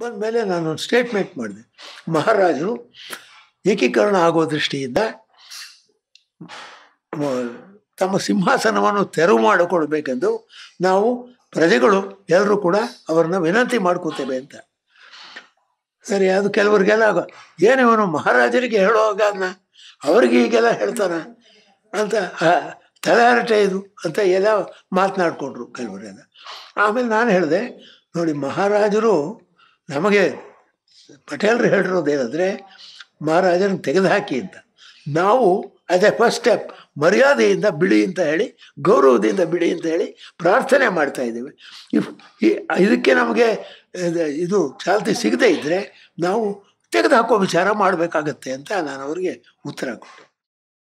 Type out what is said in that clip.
ಬಂದ ಮೇಲೆ ನಾನೊಂದು ಸ್ಟೇಟ್ಮೆಂಟ್ ಮಾಡಿದೆ ಮಹಾರಾಜರು ಏಕೀಕರಣ ಆಗೋ ದೃಷ್ಟಿಯಿಂದ ತಮ್ಮ ಸಿಂಹಾಸನವನ್ನು ತೆರವು ಮಾಡಿಕೊಳ್ಬೇಕೆಂದು ನಾವು ಪ್ರಜೆಗಳು ಎಲ್ಲರೂ ಕೂಡ ಅವರನ್ನ ವಿನಂತಿ ಮಾಡ್ಕೋತೇವೆ ಅಂತ ಸರಿ ಅದು ಕೆಲವರಿಗೆಲ್ಲ ಏನು ಮಹಾರಾಜರಿಗೆ ಹೇಳುವಾಗ ಅದನ್ನ ಅವ್ರಿಗೆ ಈಗೆಲ್ಲ ಹೇಳ್ತಾರ ಅಂತ ತಲೆಹರಟೆ ಇದು ಅಂತ ಎಲ್ಲ ಮಾತನಾಡ್ಕೊಂಡ್ರು ಕೆಲವರೆಲ್ಲ ಆಮೇಲೆ ನಾನು ಹೇಳಿದೆ ನೋಡಿ ಮಹಾರಾಜರು ನಮಗೆ ಪಟೇಲ್ರು ಹೇಳಿರೋದೇನೆಂದರೆ ಮಹಾರಾಜನ ತೆಗೆದುಹಾಕಿ ಅಂತ ನಾವು ಅದೇ ಫಸ್ಟ್ ಸ್ಟೆಪ್ ಮರ್ಯಾದೆಯಿಂದ ಬಿಡಿ ಅಂತ ಹೇಳಿ ಗೌರವದಿಂದ ಬಿಡಿ ಅಂತ ಹೇಳಿ ಪ್ರಾರ್ಥನೆ ಮಾಡ್ತಾ ಈ ಇದಕ್ಕೆ ನಮಗೆ ಇದು ಚಾಲ್ತಿ ಸಿಗದೇ ಇದ್ದರೆ ನಾವು ತೆಗೆದುಹಾಕೋ ವಿಚಾರ ಮಾಡಬೇಕಾಗತ್ತೆ ಅಂತ ನಾನು ಅವರಿಗೆ ಉತ್ತರ ಕೊಟ್ಟೆ